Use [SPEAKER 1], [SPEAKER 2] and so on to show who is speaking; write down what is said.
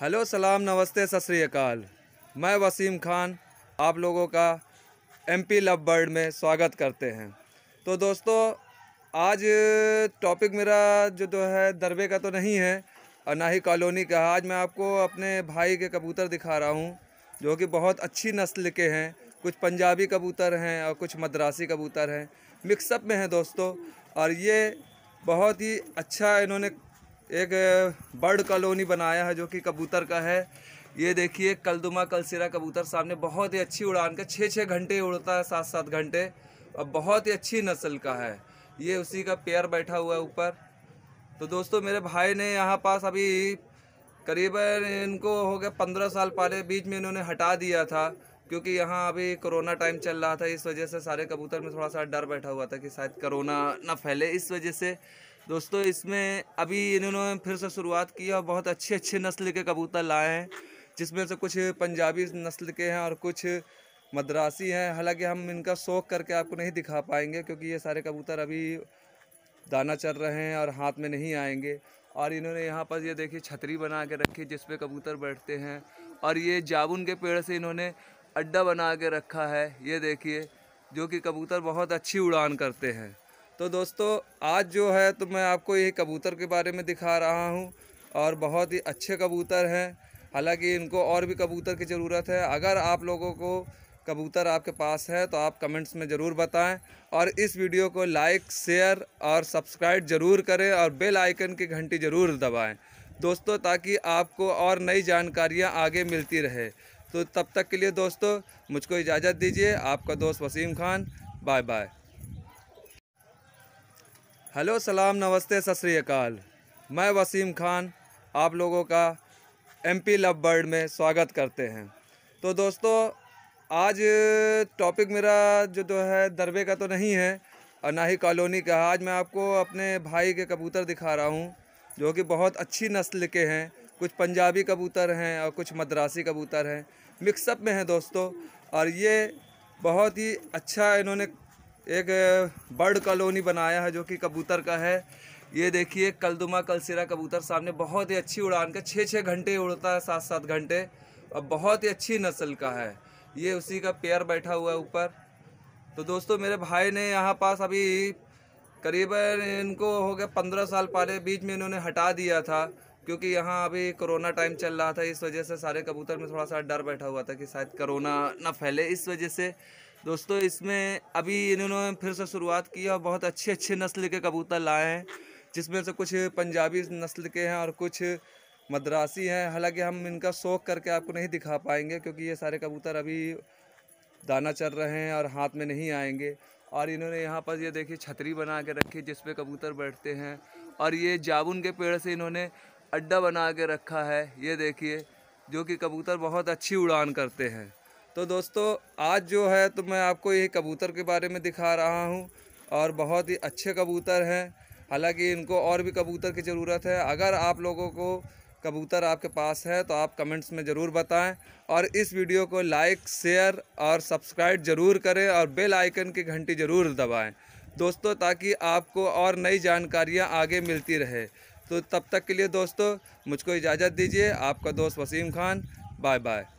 [SPEAKER 1] hello सलाम नमस्ते सत मैं वसीम खान आप लोगों का एम पी लव बर्ड में स्वागत करते हैं तो दोस्तों आज टॉपिक मेरा जो तो है दरबे का तो नहीं है और ना ही कॉलोनी का आज मैं आपको अपने भाई के कबूतर दिखा रहा हूँ जो कि बहुत अच्छी नस्ल के हैं कुछ पंजाबी कबूतर हैं और कुछ मद्रासी कबूतर हैं मिक्सअप में हैं दोस्तों और ये बहुत ही अच्छा इन्होंने एक बर्ड कॉलोनी बनाया है जो कि कबूतर का है ये देखिए कलदुमा कलसिरा कबूतर सामने बहुत ही अच्छी उड़ान का छः छः घंटे उड़ता है सात सात घंटे और बहुत ही अच्छी नस्ल का है ये उसी का पेयर बैठा हुआ है ऊपर तो दोस्तों मेरे भाई ने यहाँ पास अभी करीबन इनको हो गया पंद्रह साल पहले बीच में इन्होंने हटा दिया था क्योंकि यहाँ अभी कोरोना टाइम चल रहा था इस वजह से सारे कबूतर में थोड़ा सा डर बैठा हुआ था कि शायद कोरोना ना फैले इस वजह से दोस्तों इसमें अभी इन्होंने फिर से शुरुआत की और बहुत अच्छे अच्छे नस्ल के कबूतर लाए हैं जिसमें से कुछ पंजाबी नस्ल के हैं और कुछ मद्रासी हैं हालांकि हम इनका शौक करके आपको नहीं दिखा पाएंगे क्योंकि ये सारे कबूतर अभी दाना चल रहे हैं और हाथ में नहीं आएंगे और इन्होंने यहाँ पर ये देखिए छतरी बना के रखी जिस पे कबूतर बैठते हैं और ये जामुन के पेड़ से इन्होंने अड्डा बना के रखा है ये देखिए जो कि कबूतर बहुत अच्छी उड़ान करते हैं तो दोस्तों आज जो है तो मैं आपको ये कबूतर के बारे में दिखा रहा हूँ और बहुत ही अच्छे कबूतर हैं हालांकि इनको और भी कबूतर की ज़रूरत है अगर आप लोगों को कबूतर आपके पास है तो आप कमेंट्स में ज़रूर बताएं और इस वीडियो को लाइक शेयर और सब्सक्राइब ज़रूर करें और बेल आइकन की घंटी ज़रूर दबाएं दोस्तों ताकि आपको और नई जानकारियां आगे मिलती रहे तो तब तक के लिए दोस्तों मुझको इजाज़त दीजिए आपका दोस्त Wasim Khan bye bye hello सलाम नमस्ते सत मैं वसीम खान आप लोगों का एम पी लव बर्ड में स्वागत करते हैं तो दोस्तों आज टॉपिक मेरा जो तो है दरबे का तो नहीं है और ना ही कॉलोनी का आज मैं आपको अपने भाई के कबूतर दिखा रहा हूँ जो कि बहुत अच्छी नस्ल के हैं कुछ पंजाबी कबूतर हैं और कुछ मद्रासी कबूतर हैं मिक्सअप में हैं दोस्तों और ये बहुत ही अच्छा इन्होंने एक बर्ड कॉलोनी बनाया है जो कि कबूतर का है ये देखिए कलदुमा कलसिरा कबूतर सामने बहुत ही अच्छी उड़ान का छः छः घंटे उड़ता है सात सात घंटे और बहुत ही अच्छी नस्ल का है ये उसी का पेयर बैठा हुआ है ऊपर तो दोस्तों मेरे भाई ने यहाँ पास अभी करीबन इनको हो गया पंद्रह साल पहले बीच में इन्होंने हटा दिया था क्योंकि यहाँ अभी कोरोना टाइम चल रहा था इस वजह से सारे कबूतर में थोड़ा सा डर बैठा हुआ था कि शायद कोरोना ना फैले इस वजह से दोस्तों इसमें अभी इन्होंने फिर से शुरुआत की और बहुत अच्छे अच्छे नस्ल के कबूतर लाए हैं जिसमें से कुछ पंजाबी नस्ल के हैं और कुछ मद्रासी हैं हालांकि हम इनका शौक करके आपको नहीं दिखा पाएंगे क्योंकि ये सारे कबूतर अभी दाना चल रहे हैं और हाथ में नहीं आएंगे और इन्होंने यहाँ पर ये देखिए छतरी बना के रखी जिस पे कबूतर बैठते हैं और ये जामुन के पेड़ से इन्होंने अड्डा बना के रखा है ये देखिए जो कि कबूतर बहुत अच्छी उड़ान करते हैं तो दोस्तों आज जो है तो मैं आपको ये कबूतर के बारे में दिखा रहा हूँ और बहुत ही अच्छे कबूतर हैं हालांकि इनको और भी कबूतर की ज़रूरत है अगर आप लोगों को कबूतर आपके पास है तो आप कमेंट्स में ज़रूर बताएं और इस वीडियो को लाइक शेयर और सब्सक्राइब ज़रूर करें और बेल आइकन की घंटी ज़रूर दबाएं दोस्तों ताकि आपको और नई जानकारियां आगे मिलती रहे तो तब तक के लिए दोस्तों मुझको इजाज़त दीजिए आपका दोस्त वसीम खान बाय बाय